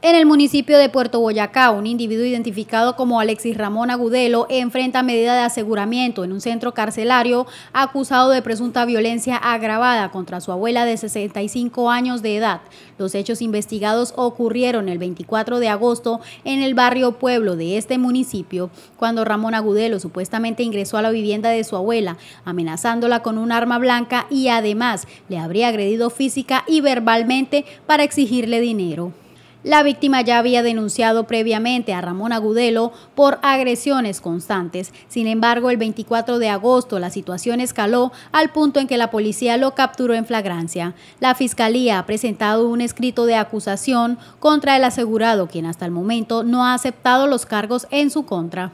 En el municipio de Puerto Boyacá, un individuo identificado como Alexis Ramón Agudelo enfrenta medida de aseguramiento en un centro carcelario acusado de presunta violencia agravada contra su abuela de 65 años de edad. Los hechos investigados ocurrieron el 24 de agosto en el barrio Pueblo de este municipio, cuando Ramón Agudelo supuestamente ingresó a la vivienda de su abuela, amenazándola con un arma blanca y además le habría agredido física y verbalmente para exigirle dinero. La víctima ya había denunciado previamente a Ramón Agudelo por agresiones constantes. Sin embargo, el 24 de agosto la situación escaló al punto en que la policía lo capturó en flagrancia. La fiscalía ha presentado un escrito de acusación contra el asegurado, quien hasta el momento no ha aceptado los cargos en su contra.